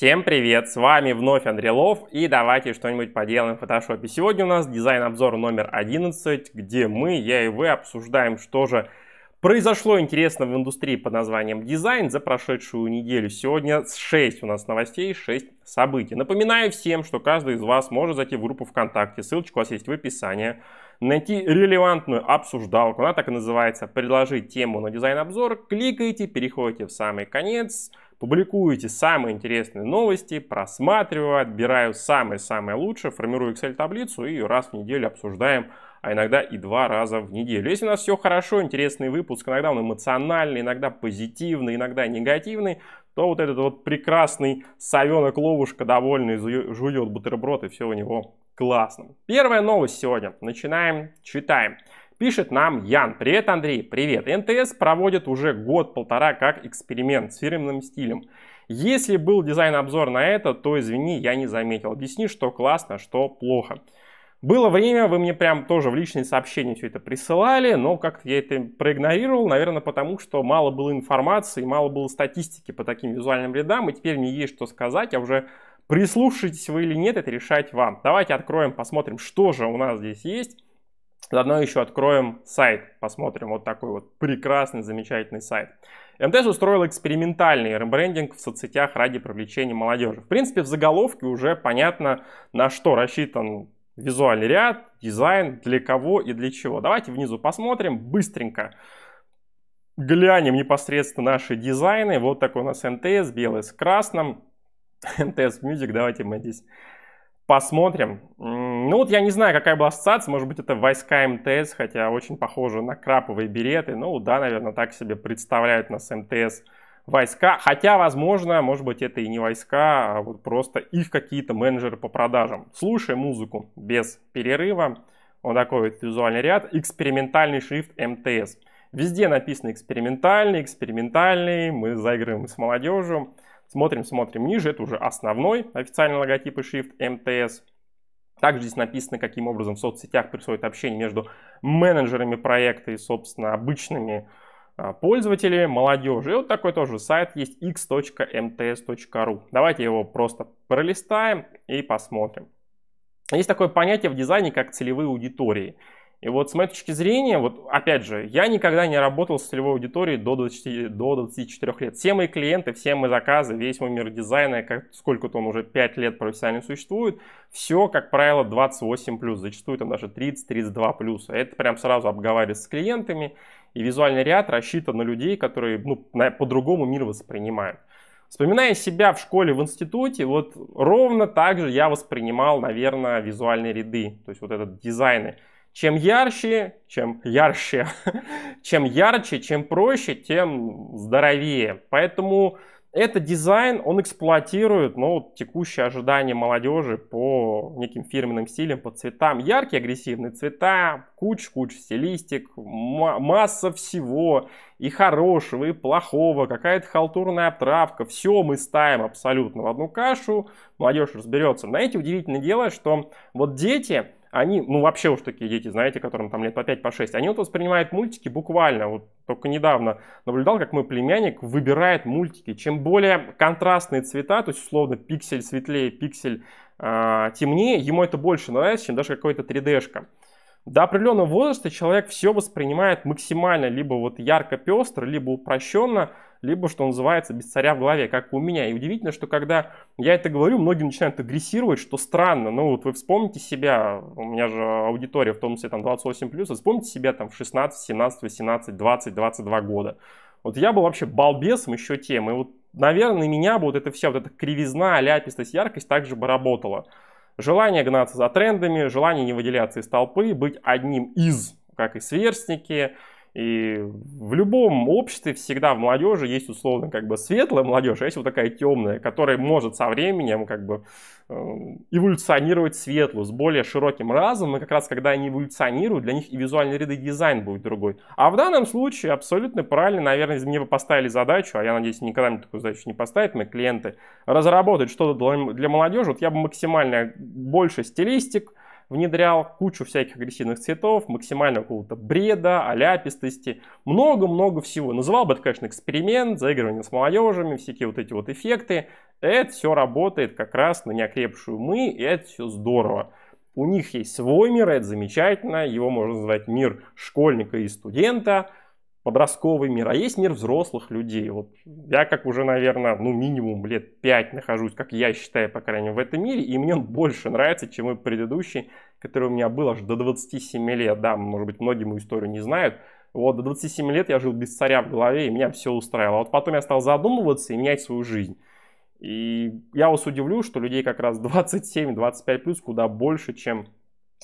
Всем привет, с вами вновь Андрей и давайте что-нибудь поделаем в фотошопе. Сегодня у нас дизайн-обзор номер 11, где мы, я и вы обсуждаем, что же произошло интересно в индустрии под названием дизайн за прошедшую неделю. Сегодня 6 у нас новостей, 6 событий. Напоминаю всем, что каждый из вас может зайти в группу ВКонтакте, ссылочка у вас есть в описании, найти релевантную обсуждалку, она так и называется, предложить тему на дизайн-обзор, кликайте, переходите в самый конец, публикуете самые интересные новости, просматриваю, отбираю самое-самое лучшее, формирую Excel-таблицу и раз в неделю обсуждаем а иногда и два раза в неделю. Если у нас все хорошо, интересный выпуск, иногда он эмоциональный, иногда позитивный, иногда негативный, то вот этот вот прекрасный совенок-ловушка довольный жует бутерброд и все у него классно. Первая новость сегодня. Начинаем, читаем. Пишет нам Ян. Привет, Андрей. Привет. НТС проводит уже год-полтора как эксперимент с фирменным стилем. Если был дизайн-обзор на это, то извини, я не заметил. Объясни, что классно, что плохо. Было время, вы мне прям тоже в личные сообщения все это присылали, но как-то я это проигнорировал, наверное, потому что мало было информации, мало было статистики по таким визуальным рядам, и теперь мне есть что сказать, а уже прислушайтесь вы или нет, это решать вам. Давайте откроем, посмотрим, что же у нас здесь есть. Заодно еще откроем сайт, посмотрим вот такой вот прекрасный, замечательный сайт. МТС устроил экспериментальный ребрендинг в соцсетях ради привлечения молодежи. В принципе, в заголовке уже понятно, на что рассчитан визуальный ряд, дизайн, для кого и для чего. Давайте внизу посмотрим быстренько. Глянем непосредственно наши дизайны. Вот такой у нас МТС, белый с красным. МТС Music, давайте мы здесь Посмотрим. Ну вот я не знаю, какая была ассоциация, может быть это войска МТС, хотя очень похоже на краповые береты. Ну да, наверное, так себе представляют нас МТС войска. Хотя, возможно, может быть это и не войска, а вот просто их какие-то менеджеры по продажам. Слушай музыку без перерыва. Вот такой вот визуальный ряд. Экспериментальный шрифт МТС. Везде написано экспериментальный, экспериментальный. Мы заигрываем с молодежью. Смотрим, смотрим ниже, это уже основной официальный логотип и шрифт МТС. Также здесь написано, каким образом в соцсетях происходит общение между менеджерами проекта и, собственно, обычными а, пользователями, молодежи. И вот такой тоже сайт есть x.mts.ru. Давайте его просто пролистаем и посмотрим. Есть такое понятие в дизайне, как целевые аудитории. И вот с моей точки зрения, вот опять же, я никогда не работал с целевой аудиторией до, 20, до 24 лет. Все мои клиенты, все мои заказы, весь мой мир дизайна, как, сколько-то он уже 5 лет профессионально существует, все, как правило, 28+, плюс, зачастую там даже 30-32+. плюс. А это прям сразу обговаривается с клиентами, и визуальный ряд рассчитан на людей, которые ну, по-другому мир воспринимают. Вспоминая себя в школе, в институте, вот ровно так же я воспринимал, наверное, визуальные ряды, то есть вот этот дизайны. Чем ярче, чем ярче, чем ярче, чем проще, тем здоровее. Поэтому этот дизайн, он эксплуатирует ну, текущие ожидания молодежи по неким фирменным стилям, по цветам. Яркие агрессивные цвета, куча-куча стилистик, масса всего, и хорошего, и плохого, какая-то халтурная обтравка. Все мы ставим абсолютно в одну кашу, молодежь разберется. Знаете, удивительное дело, что вот дети, они, ну вообще уж такие дети, знаете, которым там лет по 5, по 6, они вот воспринимают мультики буквально, вот только недавно наблюдал, как мой племянник выбирает мультики. Чем более контрастные цвета, то есть условно пиксель светлее, пиксель э, темнее, ему это больше нравится, чем даже какой-то 3D-шка до определенного возраста человек все воспринимает максимально либо вот ярко-пестро, либо упрощенно, либо, что называется, без царя в голове, как у меня. И удивительно, что когда я это говорю, многие начинают агрессировать, что странно. Ну вот вы вспомните себя, у меня же аудитория в том числе там 28+, вспомните себя там в 16, 17, 18, 20, 22 года. Вот я был вообще балбесом еще тем, и вот, наверное, меня бы вот эта вся вот эта кривизна, ляпистость, яркость также бы работала. Желание гнаться за трендами, желание не выделяться из толпы, быть одним из, как и сверстники – и в любом обществе всегда в молодежи есть условно как бы светлая молодежь, а есть вот такая темная, которая может со временем как бы эм, эволюционировать светлую с более широким разумом. И как раз когда они эволюционируют, для них и визуальный ряд и дизайн будет другой. А в данном случае абсолютно правильно, наверное, мне бы поставили задачу, а я надеюсь, никогда мне такую задачу не поставят мои клиенты, разработать что-то для молодежи. Вот я бы максимально больше стилистик, внедрял кучу всяких агрессивных цветов, максимально какого-то бреда, аляпистости, много-много всего. Называл бы это, конечно, эксперимент, заигрывание с молодежами, всякие вот эти вот эффекты. Это все работает как раз на неокрепшую мы, и это все здорово. У них есть свой мир, это замечательно, его можно назвать мир школьника и студента – подростковый мир, а есть мир взрослых людей. Вот я как уже, наверное, ну минимум лет пять нахожусь, как я считаю, по крайней мере, в этом мире, и мне он больше нравится, чем мой предыдущий, который у меня был аж до 27 лет. Да, может быть, многие мою историю не знают. Вот, до 27 лет я жил без царя в голове, и меня все устраивало. А вот потом я стал задумываться и менять свою жизнь. И я вас удивлю, что людей как раз 27-25 плюс куда больше, чем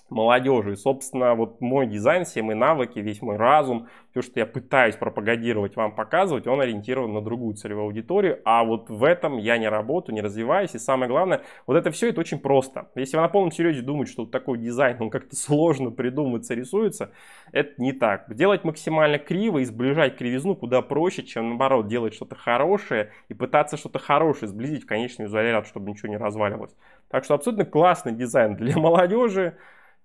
молодежи. И, собственно, вот мой дизайн, все мои навыки, весь мой разум, все, что я пытаюсь пропагандировать, вам показывать, он ориентирован на другую целевую аудиторию, а вот в этом я не работаю, не развиваюсь, и самое главное, вот это все, это очень просто. Если вы на полном серьезе думаете, что вот такой дизайн, он как-то сложно придумывается, рисуется, это не так. Делать максимально криво и сближать кривизну куда проще, чем наоборот делать что-то хорошее и пытаться что-то хорошее сблизить в конечный изолятор, чтобы ничего не разваливалось. Так что абсолютно классный дизайн для молодежи,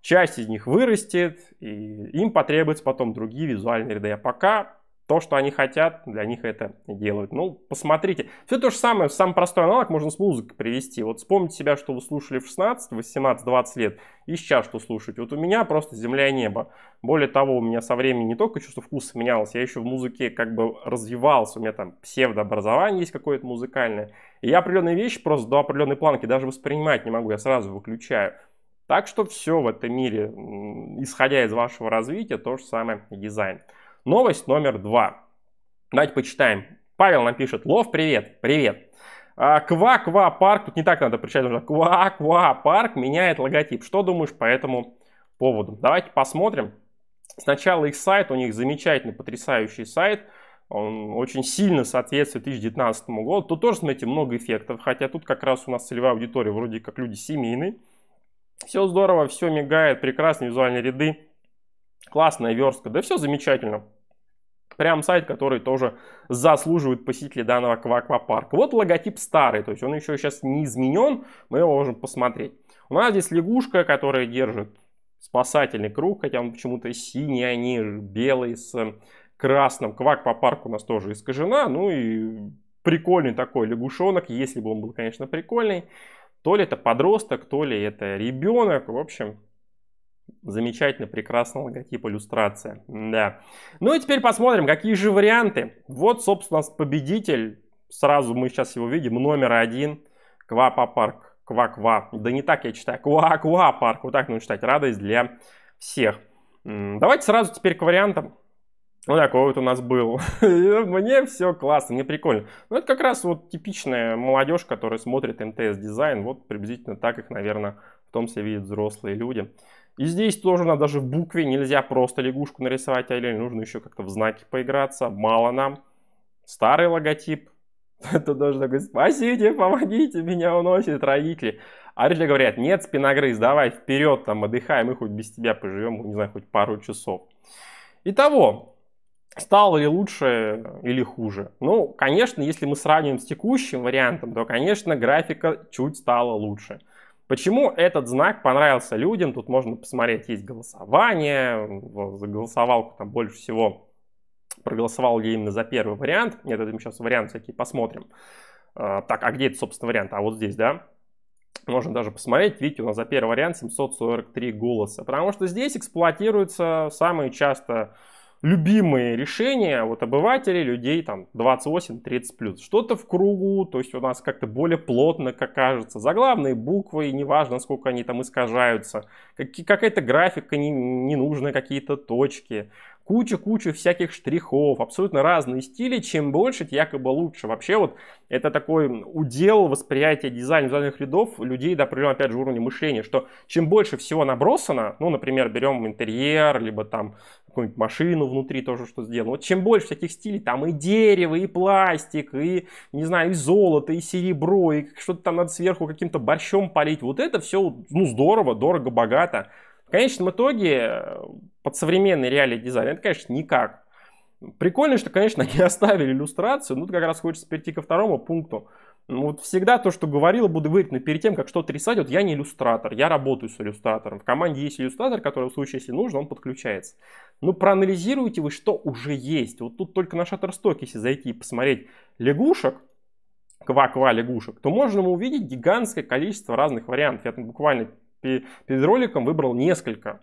Часть из них вырастет, и им потребуется потом другие визуальные ряды. А пока то, что они хотят, для них это делают. Ну, посмотрите. Все то же самое, самый простой аналог можно с музыкой привести. Вот вспомните себя, что вы слушали в 16, 18, 20 лет, и сейчас что слушать. Вот у меня просто земля и небо. Более того, у меня со временем не только чувство вкуса менялось, я еще в музыке как бы развивался. У меня там псевдообразование есть какое-то музыкальное. И я определенные вещи просто до определенной планки даже воспринимать не могу, я сразу выключаю. Так что все в этом мире, исходя из вашего развития, то же самое дизайн. Новость номер два. Давайте почитаем. Павел нам пишет. Лов, привет. Привет. Ква-ква парк, тут не так надо причать, нужно ква-ква парк меняет логотип. Что думаешь по этому поводу? Давайте посмотрим. Сначала их сайт, у них замечательный, потрясающий сайт. Он очень сильно соответствует 2019 году. Тут тоже, смотрите, много эффектов. Хотя тут как раз у нас целевая аудитория вроде как люди семейные все здорово, все мигает, прекрасные визуальные ряды, классная верстка, да все замечательно. Прям сайт, который тоже заслуживает посетителей данного аквапарка. Вот логотип старый, то есть он еще сейчас не изменен, мы его можем посмотреть. У нас здесь лягушка, которая держит спасательный круг, хотя он почему-то синий, а не белый с красным. Квак по парку у нас тоже искажена, ну и прикольный такой лягушонок, если бы он был, конечно, прикольный. То ли это подросток, то ли это ребенок. В общем, замечательно, прекрасно логотип, иллюстрация. Да. Ну и теперь посмотрим, какие же варианты. Вот, собственно, победитель. Сразу мы сейчас его видим. Номер один. Квапа парк. Ква-ква. Да не так я читаю. Ква-ква парк. Вот так нужно читать. Радость для всех. Давайте сразу теперь к вариантам. Ну такой вот у нас был. мне все классно, мне прикольно. Но ну, это как раз вот типичная молодежь, которая смотрит МТС дизайн. Вот приблизительно так их, наверное, в том себя видят взрослые люди. И здесь тоже надо даже в букве нельзя просто лягушку нарисовать, а или нужно еще как-то в знаки поиграться. Мало нам. Старый логотип. Это даже такой, спасите, помогите, меня уносят родители. А родители говорят, нет, спиногрыз, давай вперед, там, отдыхаем, мы хоть без тебя поживем, не знаю, хоть пару часов. Итого, Стало ли лучше э, или хуже? Ну, конечно, если мы сравним с текущим вариантом, то, конечно, графика чуть стала лучше. Почему этот знак понравился людям? Тут можно посмотреть, есть голосование, за голосовалку там больше всего проголосовал я именно за первый вариант. Нет, это мы сейчас вариант всякие посмотрим. А, так, а где это, собственно, вариант? А вот здесь, да? Можно даже посмотреть, видите, у нас за первый вариант 743 голоса. Потому что здесь эксплуатируются самые часто любимые решения вот обывателей, людей там 28-30+. Что-то в кругу, то есть у нас как-то более плотно, как кажется, заглавные буквы, неважно, сколько они там искажаются, какая-то графика не, не нужны какие-то точки, куча-куча всяких штрихов, абсолютно разные стили, чем больше, якобы лучше. Вообще вот это такой удел восприятия дизайна визуальных рядов людей до определенного, опять же, уровня мышления, что чем больше всего набросано, ну, например, берем интерьер, либо там какую-нибудь машину внутри тоже что сделано. Вот чем больше всяких стилей, там и дерево, и пластик, и, не знаю, и золото, и серебро, и что-то там надо сверху каким-то борщом полить. Вот это все, ну, здорово, дорого, богато. В конечном итоге, э, под современный реалий дизайн, это, конечно, никак. Прикольно, что, конечно, они оставили иллюстрацию, ну, как раз хочется перейти ко второму пункту. Ну, вот всегда то, что говорил, буду говорить, но перед тем, как что-то рисовать, вот я не иллюстратор, я работаю с иллюстратором. В команде есть иллюстратор, который в случае, если нужно, он подключается. Ну, проанализируйте вы, что уже есть. Вот тут только на Shutterstock, если зайти и посмотреть лягушек, ква-ква лягушек, то можно увидеть гигантское количество разных вариантов. Я там буквально перед роликом выбрал несколько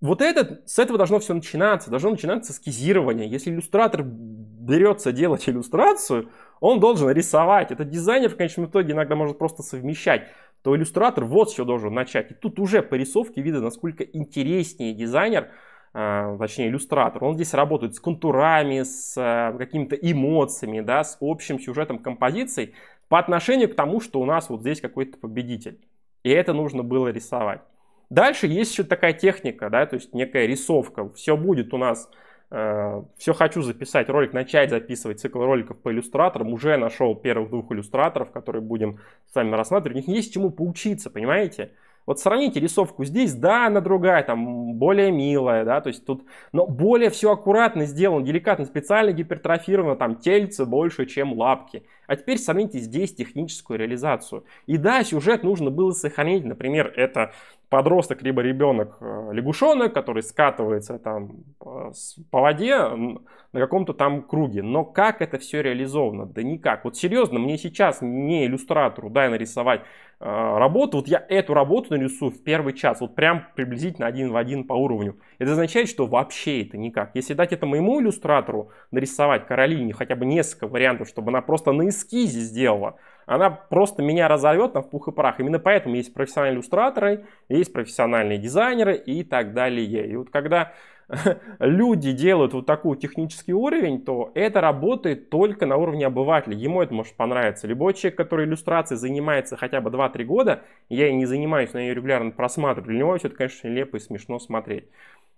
вот этот, с этого должно все начинаться. Должно начинаться эскизирование. Если иллюстратор берется делать иллюстрацию, он должен рисовать. Это дизайнер в конечном итоге иногда может просто совмещать то иллюстратор вот все должен начать. И тут уже по рисовке видно, насколько интереснее дизайнер, а, точнее иллюстратор. Он здесь работает с контурами, с а, какими-то эмоциями, да, с общим сюжетом композиций по отношению к тому, что у нас вот здесь какой-то победитель. И это нужно было рисовать. Дальше есть еще такая техника, да, то есть некая рисовка. Все будет у нас Э, все хочу записать ролик, начать записывать цикл роликов по иллюстраторам. Уже нашел первых двух иллюстраторов, которые будем с вами рассматривать. У них есть чему поучиться, понимаете? Вот сравните рисовку здесь, да, она другая, там более милая, да, то есть тут, но более все аккуратно сделано, деликатно, специально гипертрофировано, там тельце больше, чем лапки. А теперь сравните здесь техническую реализацию. И да, сюжет нужно было сохранить. Например, это подросток либо ребенок э, лягушонок, который скатывается там э, по воде на каком-то там круге. Но как это все реализовано? Да никак. Вот серьезно, мне сейчас не иллюстратору дай нарисовать э, работу. Вот я эту работу нарисую в первый час. Вот прям приблизительно один в один по уровню. Это означает, что вообще это никак. Если дать это моему иллюстратору нарисовать Каролине хотя бы несколько вариантов, чтобы она просто на эскизе сделала, она просто меня разорвет на пух и прах. Именно поэтому есть профессиональные иллюстраторы, есть профессиональные дизайнеры и так далее. И вот когда люди делают вот такой технический уровень, то это работает только на уровне обывателя. Ему это может понравиться. Любой человек, который иллюстрацией занимается хотя бы 2-3 года, я и не занимаюсь, но я ее регулярно просматриваю, для него все это, конечно, лепо и смешно смотреть.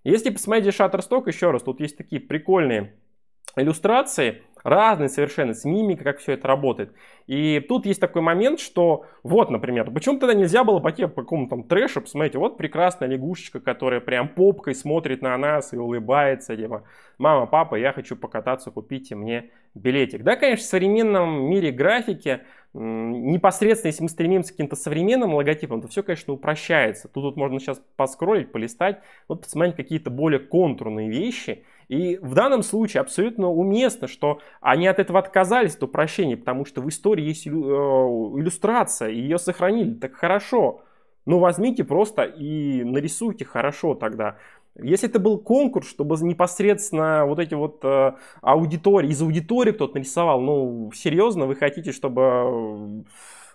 Если посмотрите Shutterstock, еще раз, тут есть такие прикольные иллюстрации, разные совершенно, с мимикой, как все это работает. И тут есть такой момент, что вот, например, почему тогда нельзя было пойти по какому-то там трэшу, посмотрите, вот прекрасная лягушечка, которая прям попкой смотрит на нас и улыбается, типа, мама, папа, я хочу покататься, купите мне билетик. Да, конечно, в современном мире графики непосредственно, если мы стремимся к каким-то современным логотипам, то все, конечно, упрощается. Тут вот можно сейчас поскролить, полистать, вот посмотреть какие-то более контурные вещи. И в данном случае абсолютно уместно, что они от этого отказались, от упрощения, потому что в истории есть иллю... Э, иллюстрация, ее сохранили, так хорошо. Ну, возьмите просто и нарисуйте хорошо тогда. Если это был конкурс, чтобы непосредственно вот эти вот э, аудитории, из аудитории кто-то нарисовал, ну, серьезно, вы хотите, чтобы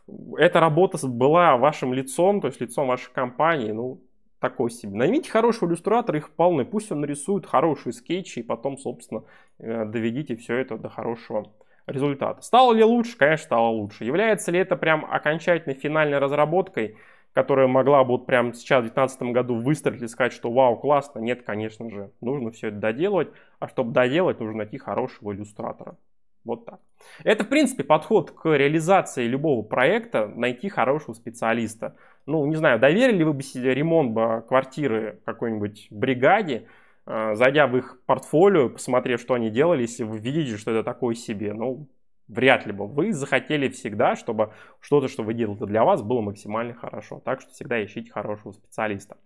э, эта работа была вашим лицом, то есть лицом вашей компании, ну, такой себе. Наймите хорошего иллюстратора, их полны, пусть он нарисует хорошие скетчи, и потом, собственно, э, доведите все это до хорошего результата. Стало ли лучше? Конечно, стало лучше. Является ли это прям окончательной финальной разработкой? которая могла бы вот прямо сейчас, в 2019 году, выстрелить и сказать, что вау, классно. Нет, конечно же, нужно все это доделывать. А чтобы доделать, нужно найти хорошего иллюстратора. Вот так. Это, в принципе, подход к реализации любого проекта, найти хорошего специалиста. Ну, не знаю, доверили вы бы себе ремонт квартиры какой-нибудь бригаде, э, зайдя в их портфолио, посмотрев, что они делали, если вы видите, что это такое себе, ну, Вряд ли бы. Вы захотели всегда, чтобы что-то, что вы делаете для вас, было максимально хорошо. Так что всегда ищите хорошего специалиста.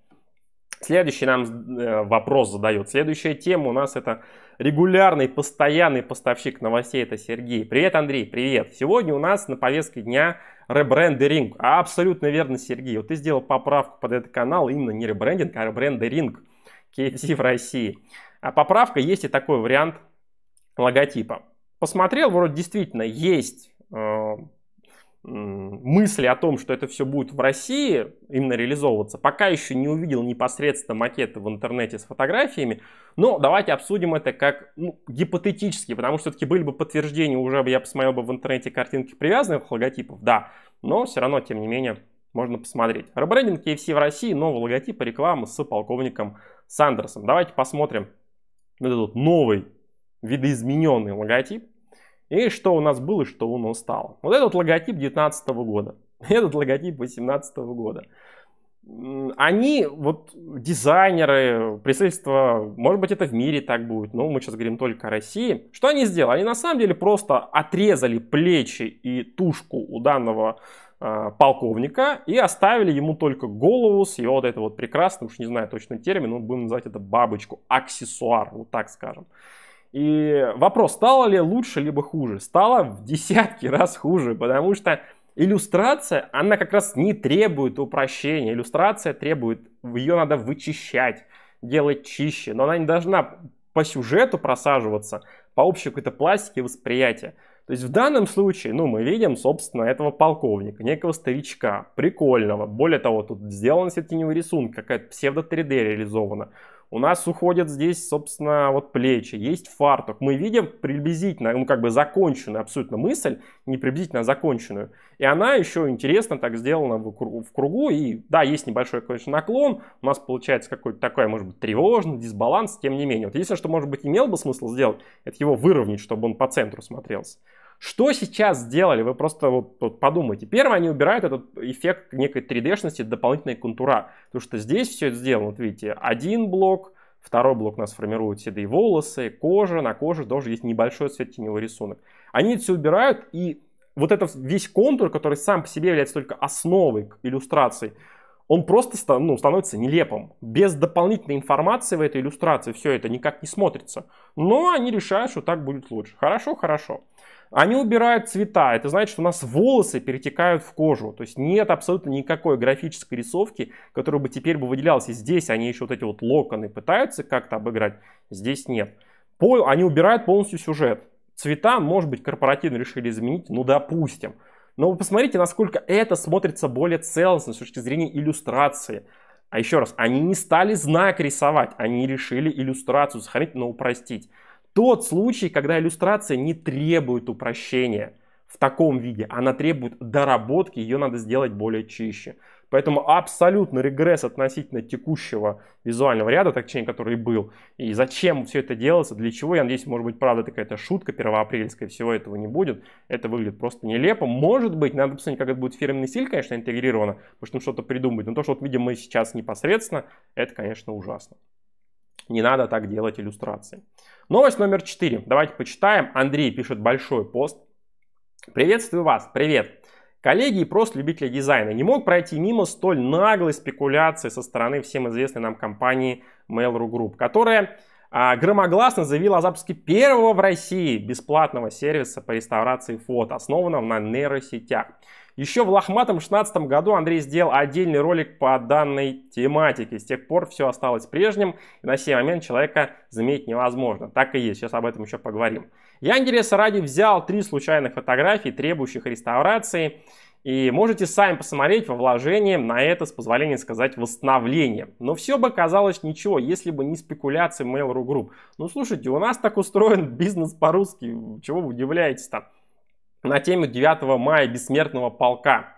Следующий нам э, вопрос задает. Следующая тема у нас это регулярный, постоянный поставщик новостей, это Сергей. Привет, Андрей, привет. Сегодня у нас на повестке дня ребрендеринг. А абсолютно верно, Сергей. Вот ты сделал поправку под этот канал, именно не ребрендинг, а ребрендеринг KFC в России. А поправка есть и такой вариант логотипа посмотрел, вроде действительно есть э, мысли о том, что это все будет в России именно реализовываться. Пока еще не увидел непосредственно макеты в интернете с фотографиями, но давайте обсудим это как ну, гипотетически, потому что все-таки были бы подтверждения, уже бы я посмотрел бы в интернете картинки привязанных логотипов, да, но все равно, тем не менее, можно посмотреть. Ребрендинг KFC в России, новый логотип и реклама с полковником Сандерсом. Давайте посмотрим вот этот новый видоизмененный логотип. И что у нас было, что у нас стало. Вот этот логотип 2019 года. Этот логотип 2018 года. Они, вот дизайнеры, представительство, может быть это в мире так будет, но мы сейчас говорим только о России. Что они сделали? Они на самом деле просто отрезали плечи и тушку у данного э, полковника и оставили ему только голову с его вот этой вот прекрасной, уж не знаю точно термин, но будем называть это бабочку, аксессуар, вот так скажем. И вопрос, стало ли лучше, либо хуже? Стало в десятки раз хуже, потому что иллюстрация, она как раз не требует упрощения. Иллюстрация требует, ее надо вычищать, делать чище, но она не должна по сюжету просаживаться, по общей какой-то пластике восприятия. То есть в данном случае, ну, мы видим, собственно, этого полковника, некого старичка, прикольного. Более того, тут сделан все теневый рисунок, какая-то псевдо 3D реализована. У нас уходят здесь, собственно, вот плечи, есть фартук. Мы видим приблизительно, ну, как бы законченную абсолютно мысль, не приблизительно, а законченную. И она еще интересно так сделана в кругу. И да, есть небольшой, конечно, наклон. У нас получается какой-то такой, может быть, тревожный дисбаланс, тем не менее. Вот единственное, что, может быть, имел бы смысл сделать, это его выровнять, чтобы он по центру смотрелся. Что сейчас сделали? Вы просто вот, вот подумайте. Первое, они убирают этот эффект некой 3D-шности, дополнительной контура. Потому что здесь все это сделано, вот видите, один блок, второй блок у нас формируют седые волосы, кожа, на коже тоже есть небольшой цвет теневой рисунок. Они это все убирают, и вот этот весь контур, который сам по себе является только основой иллюстрации, он просто ну, становится нелепым. Без дополнительной информации в этой иллюстрации все это никак не смотрится. Но они решают, что так будет лучше. Хорошо, хорошо. Они убирают цвета. Это значит, что у нас волосы перетекают в кожу. То есть нет абсолютно никакой графической рисовки, которая бы теперь бы выделялась. И здесь они еще вот эти вот локоны пытаются как-то обыграть. Здесь нет. По, они убирают полностью сюжет. Цвета, может быть, корпоративно решили изменить, ну допустим. Но вы посмотрите, насколько это смотрится более целостно с точки зрения иллюстрации. А еще раз, они не стали знак рисовать, они решили иллюстрацию сохранить, но упростить тот случай, когда иллюстрация не требует упрощения в таком виде, она требует доработки, ее надо сделать более чище. Поэтому абсолютно регресс относительно текущего визуального ряда, точнее, который был. И зачем все это делается, для чего, я надеюсь, может быть, правда, такая то шутка первоапрельская, всего этого не будет. Это выглядит просто нелепо. Может быть, надо посмотреть, как это будет фирменный стиль, конечно, интегрировано, потому что что-то придумать. Но то, что вот видим мы сейчас непосредственно, это, конечно, ужасно. Не надо так делать иллюстрации. Новость номер 4. Давайте почитаем. Андрей пишет большой пост. Приветствую вас. Привет. Коллеги и просто любители дизайна. Не мог пройти мимо столь наглой спекуляции со стороны всем известной нам компании Mail.ru Group, которая а, громогласно заявила о запуске первого в России бесплатного сервиса по реставрации фото, основанного на нейросетях. Еще в лохматом 16 году Андрей сделал отдельный ролик по данной тематике. С тех пор все осталось прежним, и на сей момент человека заметить невозможно. Так и есть, сейчас об этом еще поговорим. Я интереса ради взял три случайных фотографии, требующих реставрации. И можете сами посмотреть во вложении на это, с позволения сказать, восстановление. Но все бы казалось ничего, если бы не спекуляции Mail.ru Group. Ну слушайте, у нас так устроен бизнес по-русски, чего вы удивляетесь-то? на тему 9 мая бессмертного полка.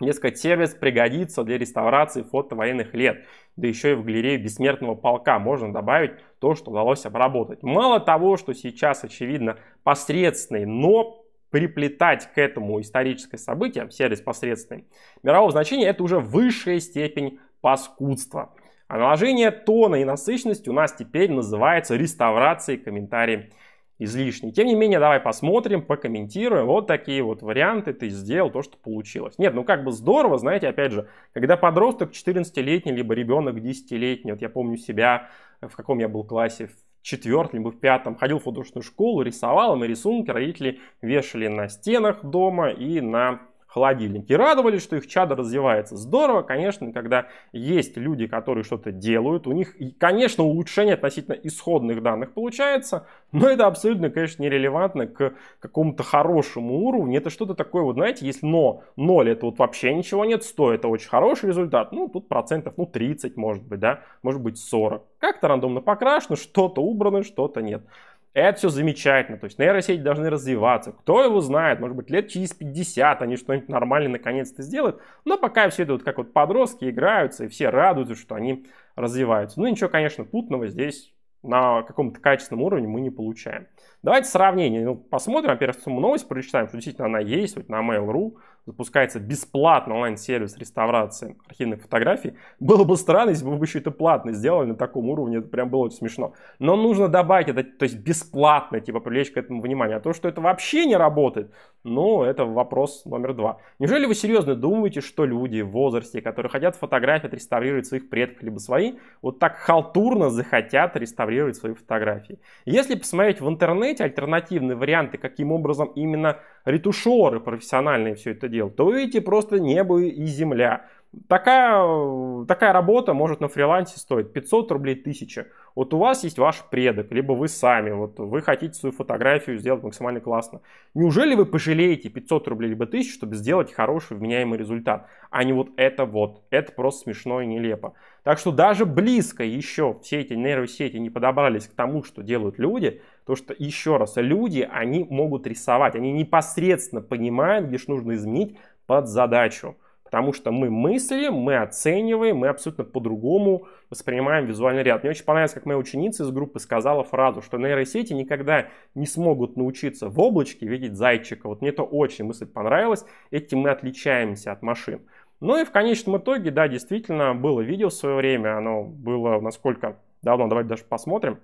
несколько сервис пригодится для реставрации фото военных лет. Да еще и в галерею бессмертного полка можно добавить то, что удалось обработать. Мало того, что сейчас, очевидно, посредственный, но приплетать к этому историческое событие, сервис посредственный, мирового значения, это уже высшая степень паскудства. А наложение тона и насыщенности у нас теперь называется реставрацией комментариев излишний. Тем не менее, давай посмотрим, покомментируем. Вот такие вот варианты ты сделал, то, что получилось. Нет, ну как бы здорово, знаете, опять же, когда подросток 14-летний, либо ребенок 10-летний, вот я помню себя, в каком я был классе, в четвертом, либо в пятом, ходил в художественную школу, рисовал, и мои рисунки родители вешали на стенах дома и на холодильники. Радовались, что их чадо развивается. Здорово, конечно, когда есть люди, которые что-то делают, у них, конечно, улучшение относительно исходных данных получается, но это абсолютно, конечно, нерелевантно к какому-то хорошему уровню. Это что-то такое, вот знаете, если но, ноль это вот вообще ничего нет, 100 это очень хороший результат, ну тут процентов, ну 30 может быть, да, может быть 40. Как-то рандомно покрашено, что-то убрано, что-то нет. Это все замечательно. То есть нейросети должны развиваться. Кто его знает, может быть, лет через 50 они что-нибудь нормально наконец-то сделают. Но пока все это вот как вот подростки играются, и все радуются, что они развиваются. Ну, ничего, конечно, путного здесь на каком-то качественном уровне мы не получаем. Давайте сравнение. Ну, посмотрим, во-первых, новость прочитаем, что действительно она есть, вот на Mail.ru запускается бесплатно онлайн-сервис реставрации архивных фотографий. Было бы странно, если бы вы еще это платно сделали на таком уровне, это прям было очень смешно. Но нужно добавить это, то есть бесплатно, типа, привлечь к этому внимание. А то, что это вообще не работает, ну, это вопрос номер два. Неужели вы серьезно думаете, что люди в возрасте, которые хотят фотографии отреставрировать своих предков либо свои, вот так халтурно захотят реставрировать свои фотографии? Если посмотреть в интернете альтернативные варианты, каким образом именно ретушеры профессиональные все это делать, то вы видите просто небо и земля. Такая, такая работа может на фрилансе стоить 500 рублей 1000. Вот у вас есть ваш предок, либо вы сами, вот вы хотите свою фотографию сделать максимально классно. Неужели вы пожалеете 500 рублей либо 1000, чтобы сделать хороший вменяемый результат, а не вот это вот. Это просто смешно и нелепо. Так что даже близко еще все эти нейросети не подобрались к тому, что делают люди, то, что, еще раз, люди, они могут рисовать, они непосредственно понимают, где же нужно изменить под задачу. Потому что мы мыслим, мы оцениваем, мы абсолютно по-другому воспринимаем визуальный ряд. Мне очень понравилось, как моя ученица из группы сказала фразу, что нейросети никогда не смогут научиться в облачке видеть зайчика. Вот мне это очень мысль понравилась. Этим мы отличаемся от машин. Ну и в конечном итоге, да, действительно, было видео в свое время. Оно было, насколько давно, давайте даже посмотрим.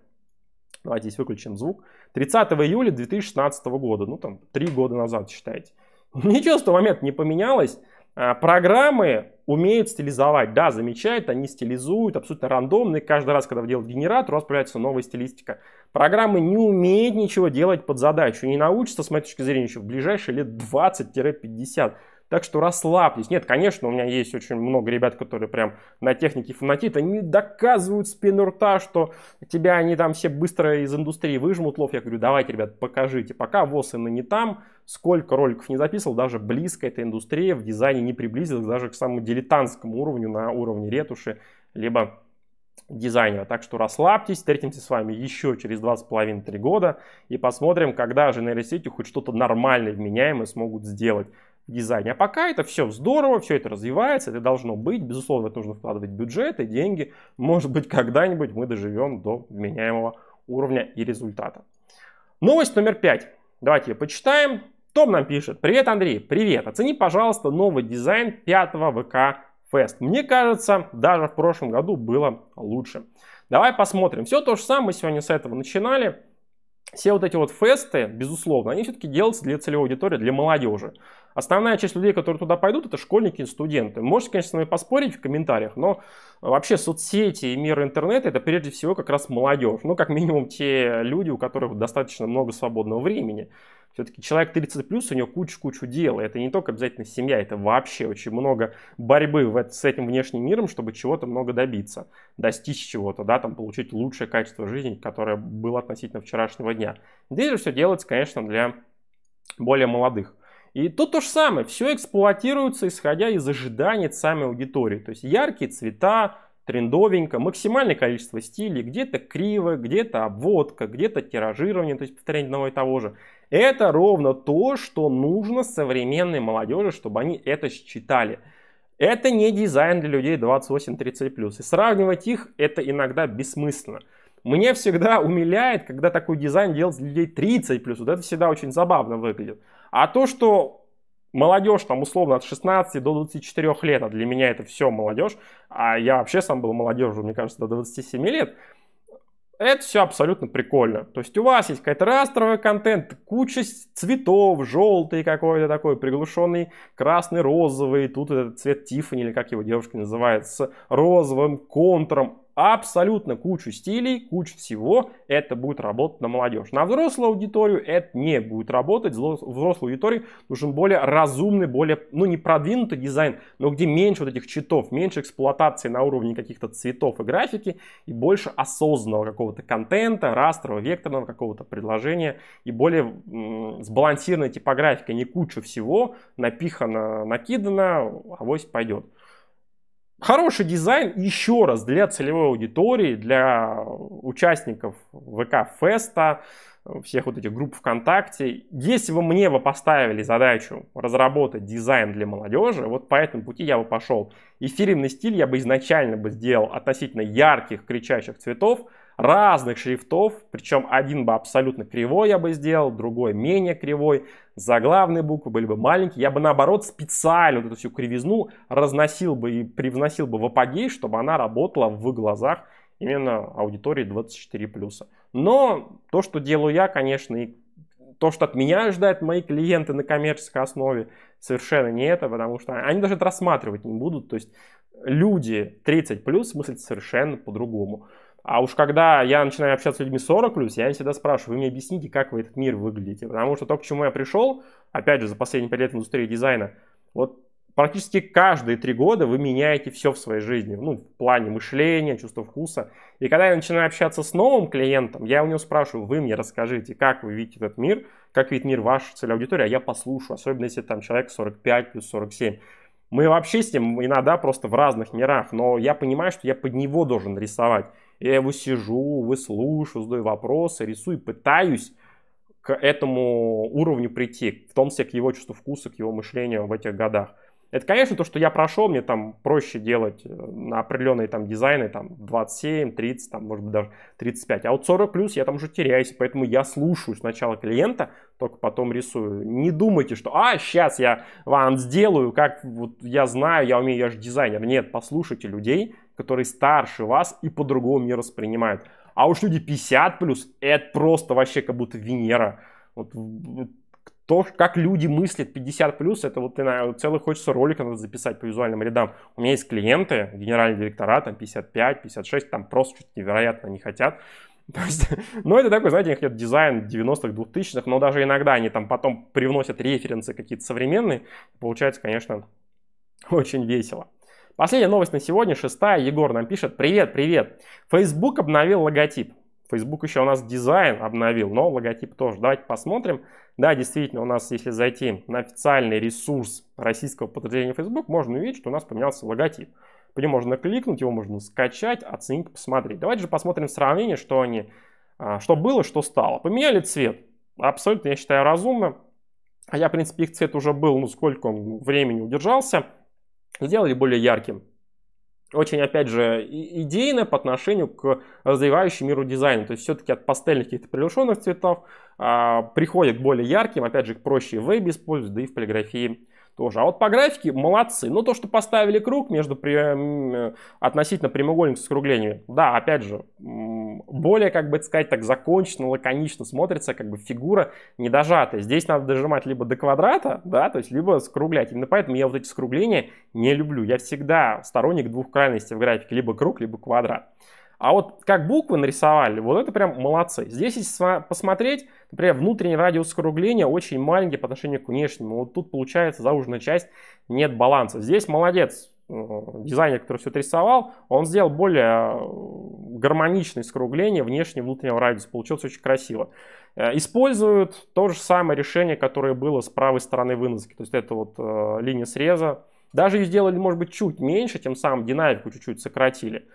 Давайте здесь выключим звук. 30 июля 2016 года, ну там три года назад, считайте. Ничего с того момента не поменялось. А, программы умеют стилизовать, да, замечают, они стилизуют, абсолютно рандомные. каждый раз, когда вы делаете генератор, у вас появляется новая стилистика. Программы не умеют ничего делать под задачу, не научатся, с моей точки зрения, еще в ближайшие лет 20-50. Так что расслабьтесь. Нет, конечно, у меня есть очень много ребят, которые прям на технике фанатит. Они доказывают спину рта, что тебя они там все быстро из индустрии выжмут лов. Я говорю, давайте, ребят, покажите. Пока ВОЗ и не там, сколько роликов не записывал, даже близко эта индустрия в дизайне не приблизилась даже к самому дилетантскому уровню, на уровне ретуши, либо дизайнера. Так что расслабьтесь, встретимся с вами еще через 2,5-3 года и посмотрим, когда же нейросети хоть что-то нормальное, вменяемое смогут сделать в дизайне. А пока это все здорово, все это развивается, это должно быть. Безусловно, это нужно вкладывать бюджет и деньги. Может быть, когда-нибудь мы доживем до вменяемого уровня и результата. Новость номер пять. Давайте ее почитаем. Том нам пишет. Привет, Андрей. Привет. Оцени, пожалуйста, новый дизайн пятого ВК Fest. Мне кажется, даже в прошлом году было лучше. Давай посмотрим. Все то же самое мы сегодня с этого начинали. Все вот эти вот фесты, безусловно, они все-таки делаются для целевой аудитории, для молодежи. Основная часть людей, которые туда пойдут, это школьники и студенты. Можете, конечно, с нами поспорить в комментариях, но вообще соцсети и мир интернета это прежде всего как раз молодежь. Ну, как минимум, те люди, у которых достаточно много свободного времени. Все-таки человек 30 плюс, у него куча-кучу дел. Это не только обязательно семья, это вообще очень много борьбы в, с этим внешним миром, чтобы чего-то много добиться, достичь чего-то, да, там получить лучшее качество жизни, которое было относительно вчерашнего дня. Здесь же все делается, конечно, для более молодых. И тут то же самое, все эксплуатируется, исходя из ожиданий самой аудитории. То есть яркие цвета, трендовенько, максимальное количество стилей, где-то криво, где-то обводка, где-то тиражирование, то есть повторение одного и того же. Это ровно то, что нужно современной молодежи, чтобы они это считали. Это не дизайн для людей 28-30+. И сравнивать их это иногда бессмысленно. Мне всегда умиляет, когда такой дизайн делается для людей 30+. Вот это всегда очень забавно выглядит. А то, что молодежь, там, условно, от 16 до 24 лет, а для меня это все молодежь, а я вообще сам был молодежью, мне кажется, до 27 лет, это все абсолютно прикольно. То есть у вас есть какой-то растровый контент, куча цветов, желтый какой-то такой, приглушенный, красный, розовый, тут этот цвет Тиффани, или как его девушки называют, с розовым контуром абсолютно кучу стилей, кучу всего, это будет работать на молодежь. На взрослую аудиторию это не будет работать, взрослую аудиторию нужен более разумный, более, ну не продвинутый дизайн, но где меньше вот этих читов, меньше эксплуатации на уровне каких-то цветов и графики, и больше осознанного какого-то контента, растрового, векторного какого-то предложения, и более м- сбалансированная типографика, не кучу всего, напихано, накидано, авось пойдет. Хороший дизайн, еще раз, для целевой аудитории, для участников ВК-феста, всех вот этих групп ВКонтакте. Если вы мне бы поставили задачу разработать дизайн для молодежи, вот по этому пути я бы пошел. Эфирный стиль я бы изначально бы сделал относительно ярких, кричащих цветов, разных шрифтов, причем один бы абсолютно кривой я бы сделал, другой менее кривой, заглавные буквы были бы маленькие. Я бы, наоборот, специально вот эту всю кривизну разносил бы и привносил бы в апогей, чтобы она работала в глазах именно аудитории 24+. Но то, что делаю я, конечно, и то, что от меня ждают мои клиенты на коммерческой основе, совершенно не это, потому что они даже это рассматривать не будут. То есть люди 30 плюс мыслят совершенно по-другому. А уж когда я начинаю общаться с людьми 40 плюс, я всегда спрашиваю, вы мне объясните, как вы этот мир выглядите. Потому что то, к чему я пришел, опять же, за последние 5 лет в индустрии дизайна, вот практически каждые 3 года вы меняете все в своей жизни. Ну, в плане мышления, чувства вкуса. И когда я начинаю общаться с новым клиентом, я у него спрашиваю, вы мне расскажите, как вы видите этот мир, как видит мир ваша целевая аудитория, а я послушаю, особенно если там человек 45 плюс 47. Мы вообще с ним иногда просто в разных мирах, но я понимаю, что я под него должен рисовать. Я его сижу, выслушаю, задаю вопросы, рисую, пытаюсь к этому уровню прийти, в том числе к его чувству вкуса, к его мышлению в этих годах. Это, конечно, то, что я прошел, мне там проще делать э, на определенные там дизайны, там 27, 30, там, может быть, даже 35. А вот 40 плюс я там уже теряюсь, поэтому я слушаю сначала клиента, только потом рисую. Не думайте, что, а, сейчас я вам сделаю, как вот я знаю, я умею, я же дизайнер. Нет, послушайте людей, которые старше вас и по-другому мир воспринимают. А уж люди 50 плюс, это просто вообще как будто Венера. Вот, то, как люди мыслят 50 плюс, это вот, наверное, целый хочется ролика надо записать по визуальным рядам. У меня есть клиенты, генеральные директора, там 55, 56, там просто что-то невероятно не хотят. То есть, ну, это такой, знаете, у них дизайн 90-х, 2000-х, но даже иногда они там потом привносят референсы какие-то современные. Получается, конечно, очень весело. Последняя новость на сегодня, шестая. Егор нам пишет. Привет, привет. Facebook обновил логотип. Facebook еще у нас дизайн обновил, но логотип тоже. Давайте посмотрим. Да, действительно, у нас, если зайти на официальный ресурс российского подразделения Facebook, можно увидеть, что у нас поменялся логотип. По нему можно кликнуть, его можно скачать, оценить, посмотреть. Давайте же посмотрим сравнение, что они, а, что было, что стало. Поменяли цвет. Абсолютно, я считаю, разумно. А я, в принципе, их цвет уже был, ну, сколько он времени удержался сделали более ярким. Очень, опять же, идейно по отношению к развивающему миру дизайна. То есть все-таки от пастельных каких-то приглушенных цветов а, приходит к более ярким, опять же, к проще в вебе используют, да и в полиграфии тоже. А вот по графике молодцы. Ну, то, что поставили круг между при... Э, э, относительно прямоугольник с скруглениями, да, опять же, более, как бы сказать, так законченно, лаконично смотрится как бы фигура недожатая. Здесь надо дожимать либо до квадрата, да, то есть либо скруглять. Именно поэтому я вот эти скругления не люблю. Я всегда сторонник двух крайностей в графике, либо круг, либо квадрат. А вот как буквы нарисовали, вот это прям молодцы. Здесь, если посмотреть, например, внутренний радиус скругления очень маленький по отношению к внешнему. Вот тут получается зауженная часть, нет баланса. Здесь молодец э, дизайнер, который все это рисовал, он сделал более э, гармоничное скругление и внутреннего радиуса. Получилось очень красиво. Э, используют то же самое решение, которое было с правой стороны выноски. То есть это вот линия среза. Даже ее сделали, может быть, чуть меньше, тем самым динамику чуть-чуть сократили.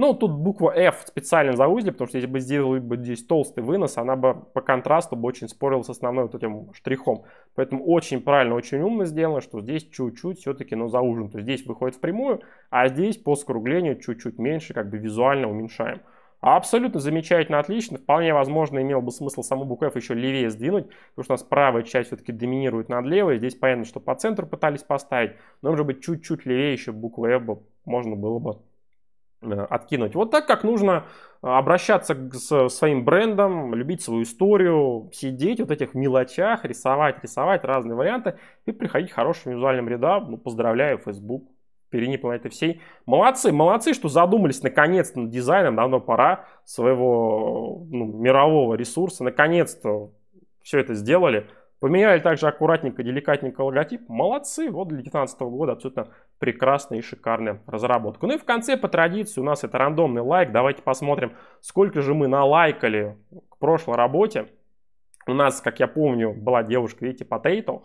Ну, тут буква F специально заузли, потому что если бы сделали бы здесь толстый вынос, она бы по контрасту бы очень спорила с основной вот этим штрихом. Поэтому очень правильно, очень умно сделано, что здесь чуть-чуть все-таки, ну, заужен. То есть здесь выходит в прямую, а здесь по скруглению чуть-чуть меньше, как бы визуально уменьшаем. Абсолютно замечательно, отлично. Вполне возможно, имел бы смысл саму букву F еще левее сдвинуть, потому что у нас правая часть все-таки доминирует над левой. Здесь понятно, что по центру пытались поставить, но, может быть, чуть-чуть левее еще букву F бы можно было бы Э, откинуть. Вот так, как нужно э, обращаться к своим брендам, любить свою историю, сидеть вот этих мелочах, рисовать, рисовать разные варианты и приходить к хорошим визуальным рядам. Ну, поздравляю, Facebook, впереди планеты всей. Молодцы, молодцы, что задумались наконец-то над дизайном, давно пора своего ну, мирового ресурса, наконец-то все это сделали. Поменяли также аккуратненько, деликатненько логотип. Молодцы, вот для 2019 года абсолютно прекрасная и шикарная разработка. Ну и в конце, по традиции, у нас это рандомный лайк. Давайте посмотрим, сколько же мы налайкали к прошлой работе. У нас, как я помню, была девушка, видите, Потейто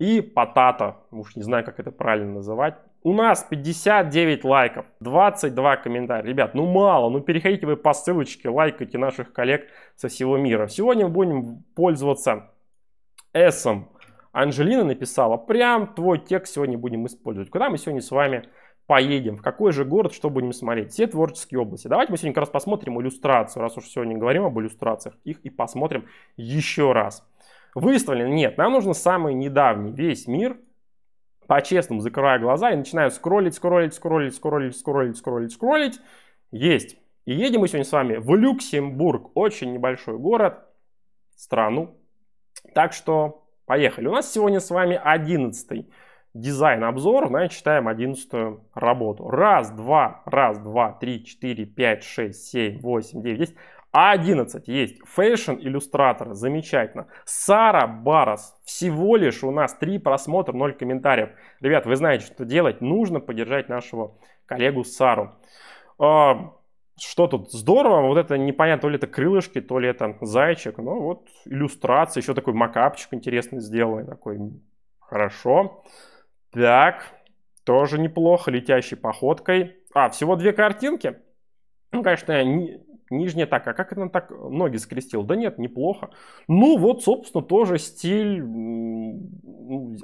и Потата. Уж не знаю, как это правильно называть. У нас 59 лайков, 22 комментария. Ребят, ну мало, ну переходите вы по ссылочке, лайкайте наших коллег со всего мира. Сегодня мы будем пользоваться эсом. Анжелина написала, прям твой текст сегодня будем использовать. Куда мы сегодня с вами поедем, в какой же город, что будем смотреть. Все творческие области. Давайте мы сегодня как раз посмотрим иллюстрацию, раз уж сегодня говорим об иллюстрациях, их и посмотрим еще раз. Выставлен? Нет, нам нужно самый недавний, весь мир, по-честному закрываю глаза и начинаю скроллить, скроллить, скроллить, скроллить, скроллить, скроллить, скроллить. Есть. И едем мы сегодня с вами в Люксембург, очень небольшой город, страну так что поехали. У нас сегодня с вами 11 дизайн-обзор, значит, читаем 11 работу. Раз, два, раз, два, три, четыре, пять, шесть, семь, восемь, девять, десять. 11 есть Фэшн Иллюстратор, замечательно. Сара Барас, всего лишь у нас 3 просмотра, 0 комментариев. Ребят, вы знаете, что делать, нужно поддержать нашего коллегу Сару. А, что тут здорово, вот это непонятно, то ли это крылышки, то ли это зайчик, но вот иллюстрация, еще такой макапчик интересный сделанный, такой хорошо. Так, тоже неплохо, летящей походкой. А, всего две картинки. Ну, конечно, не, нижняя так. А как она так ноги скрестил? Да нет, неплохо. Ну вот, собственно, тоже стиль.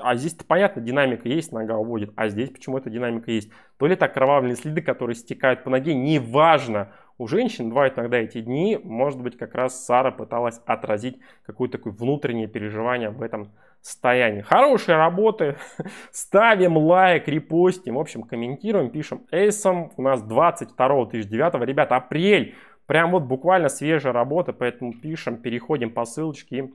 А здесь-то понятно, динамика есть, нога уводит. А здесь почему эта динамика есть? То ли это окровавленные следы, которые стекают по ноге, неважно. У женщин бывают иногда эти дни. Может быть, как раз Сара пыталась отразить какое-то такое внутреннее переживание в этом состоянии. Хорошие работы. Ставим лайк, репостим. В общем, комментируем, пишем эйсом. У нас 22 2009. Ребята, апрель. Прям вот буквально свежая работа, поэтому пишем, переходим по ссылочке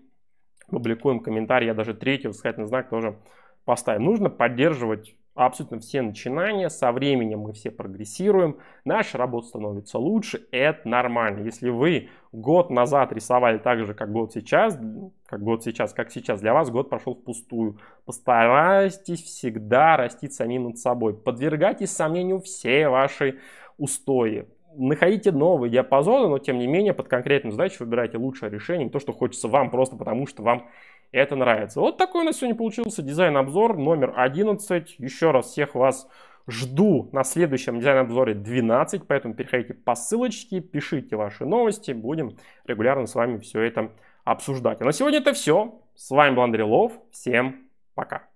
публикуем комментарий. Я даже третий восклицательный знак тоже поставим. Нужно поддерживать абсолютно все начинания, со временем мы все прогрессируем, наша работа становится лучше, это нормально. Если вы год назад рисовали так же, как год сейчас, как год сейчас, как сейчас, для вас год прошел впустую. Постарайтесь всегда расти самим над собой, подвергайтесь сомнению все ваши устои, находите новые диапазоны, но тем не менее под конкретную задачу выбирайте лучшее решение, не то, что хочется вам, просто потому что вам это нравится. Вот такой у нас сегодня получился дизайн-обзор номер 11. Еще раз всех вас жду на следующем дизайн-обзоре 12, поэтому переходите по ссылочке, пишите ваши новости, будем регулярно с вами все это обсуждать. А на сегодня это все. С вами был Андрей Лов. Всем пока.